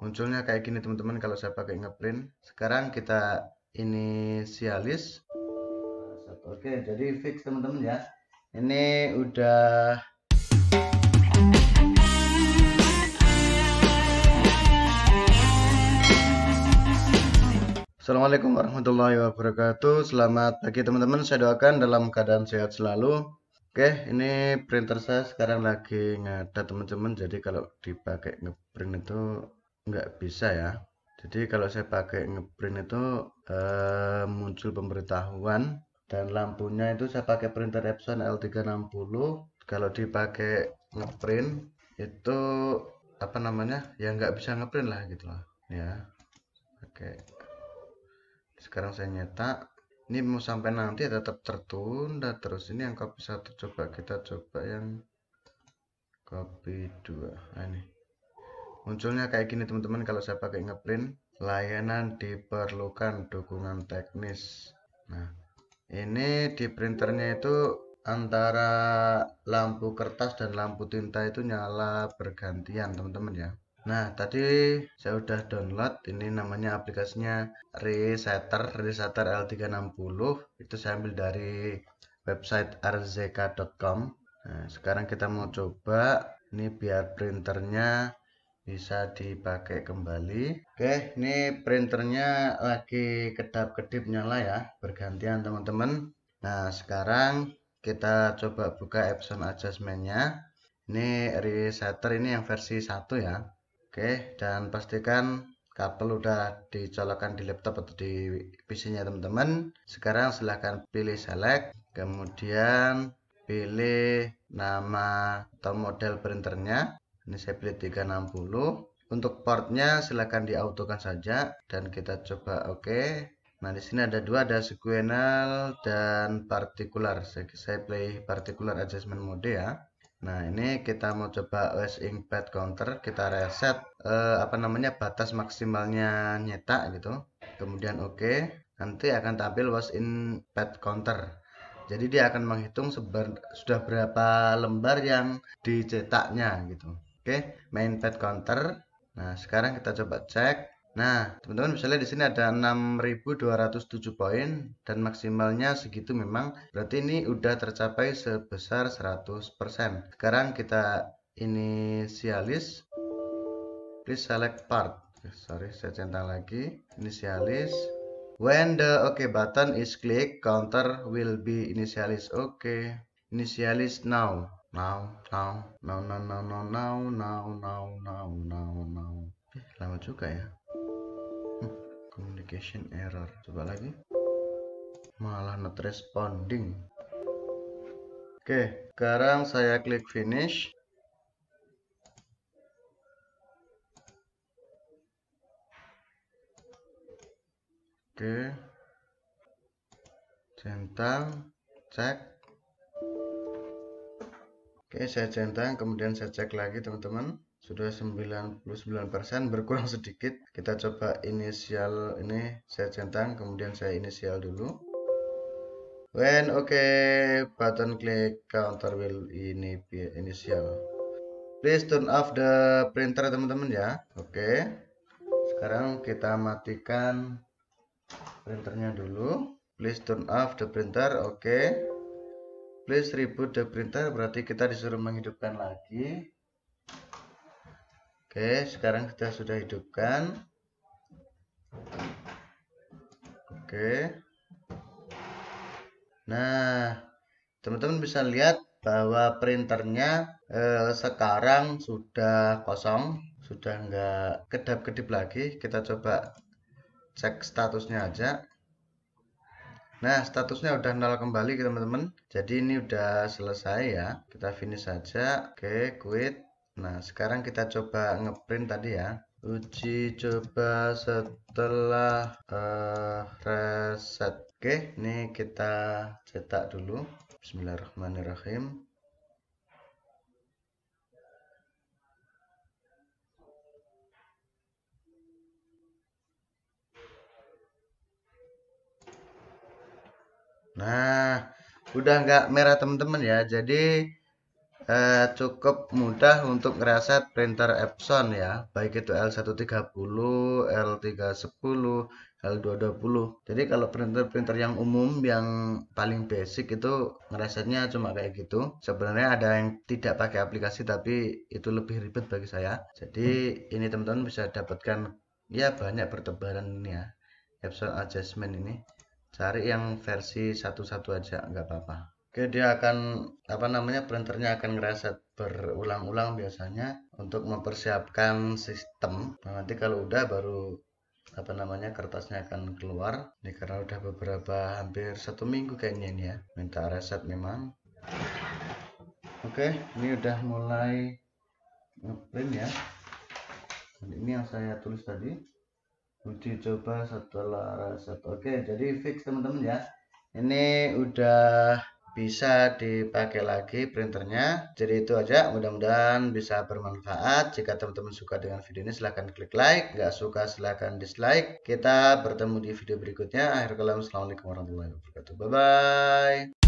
munculnya kayak gini teman-teman kalau saya pakai ngeprint sekarang kita inisialis oke jadi fix teman-teman ya ini udah Assalamualaikum warahmatullahi wabarakatuh Selamat pagi teman-teman Saya doakan dalam keadaan sehat selalu Oke ini printer saya sekarang lagi ngada teman-teman Jadi kalau dipakai ngeprint itu nggak bisa ya jadi kalau saya pakai ngeprint itu e, muncul pemberitahuan dan lampunya itu saya pakai printer Epson L360 kalau dipakai ngeprint itu apa namanya ya nggak bisa ngeprint lah gitu lah ya oke sekarang saya nyetak ini mau sampai nanti tetap tertunda terus ini yang copy satu coba kita coba yang copy dua nah, ini Munculnya kayak gini teman-teman kalau saya pakai ngeprint layanan diperlukan dukungan teknis. Nah, ini di printernya itu antara lampu kertas dan lampu tinta itu nyala bergantian teman-teman ya. Nah, tadi saya udah download ini namanya aplikasinya Resetter, Resetter L360. Itu saya ambil dari website rzk.com. Nah, sekarang kita mau coba ini biar printernya bisa dipakai kembali oke ini printernya lagi kedap-kedip nyala ya bergantian teman-teman nah sekarang kita coba buka Epson adjustmentnya ini resetter ini yang versi 1 ya oke dan pastikan kabel udah dicolokkan di laptop atau di PC nya teman-teman sekarang silahkan pilih select kemudian pilih nama atau model printernya ini saya pilih 360 untuk portnya silahkan diautokan saja dan kita coba oke okay. nah di sini ada dua ada sequential dan particular. saya, saya pilih particular adjustment mode ya nah ini kita mau coba OS pad counter kita reset eh, apa namanya batas maksimalnya nyetak gitu kemudian oke okay. nanti akan tampil was in pad counter jadi dia akan menghitung seber, sudah berapa lembar yang dicetaknya gitu Oke, main pad counter. Nah, sekarang kita coba cek. Nah, teman-teman misalnya di sini ada 6.207 poin dan maksimalnya segitu memang. Berarti ini udah tercapai sebesar 100%. Sekarang kita inisialis. Please select part. Eh, sorry, saya centang lagi. Inisialis. When the OK button is click, counter will be initialized. Oke, okay. initialize now now now now now now now now now now now now now eh, lama juga ya hmm, communication error coba lagi malah not responding oke sekarang saya klik finish oke centang cek Oke, saya centang, kemudian saya cek lagi teman-teman. Sudah 99% berkurang sedikit. Kita coba inisial ini saya centang, kemudian saya inisial dulu. When oke, okay, button click counter will ini inisial. Please turn off the printer teman-teman ya. Oke. Okay. Sekarang kita matikan printernya dulu. Please turn off the printer. Oke. Okay please reboot the printer berarti kita disuruh menghidupkan lagi oke sekarang kita sudah hidupkan oke nah teman-teman bisa lihat bahwa printernya eh, sekarang sudah kosong sudah enggak kedap-kedip lagi kita coba cek statusnya aja Nah, statusnya udah nol kembali teman-teman. Jadi ini udah selesai ya. Kita finish saja. Oke, quit. Nah, sekarang kita coba ngeprint tadi ya. Uji coba setelah uh, reset. Oke, ini kita cetak dulu. Bismillahirrahmanirrahim. Nah, udah nggak merah teman-teman ya. Jadi eh, cukup mudah untuk ngereset printer Epson ya. Baik itu L130, L310, L220. Jadi kalau printer-printer yang umum yang paling basic itu ngeresetnya cuma kayak gitu. Sebenarnya ada yang tidak pakai aplikasi tapi itu lebih ribet bagi saya. Jadi ini teman-teman bisa dapatkan ya banyak pertebaran ini ya. Epson adjustment ini cari yang versi satu-satu aja nggak apa-apa Oke, dia akan apa namanya printernya akan ngereset berulang-ulang biasanya untuk mempersiapkan sistem. Nah, nanti kalau udah baru apa namanya kertasnya akan keluar. Ini karena udah beberapa hampir satu minggu kayaknya ini ya minta reset memang. Oke, ini udah mulai ngeprint ya. Dan ini yang saya tulis tadi uji coba setelah satu. oke jadi fix teman-teman ya ini udah bisa dipakai lagi printernya jadi itu aja mudah-mudahan bisa bermanfaat jika teman-teman suka dengan video ini silahkan klik like Gak suka silahkan dislike kita bertemu di video berikutnya akhir kalam assalamualaikum warahmatullahi wabarakatuh bye bye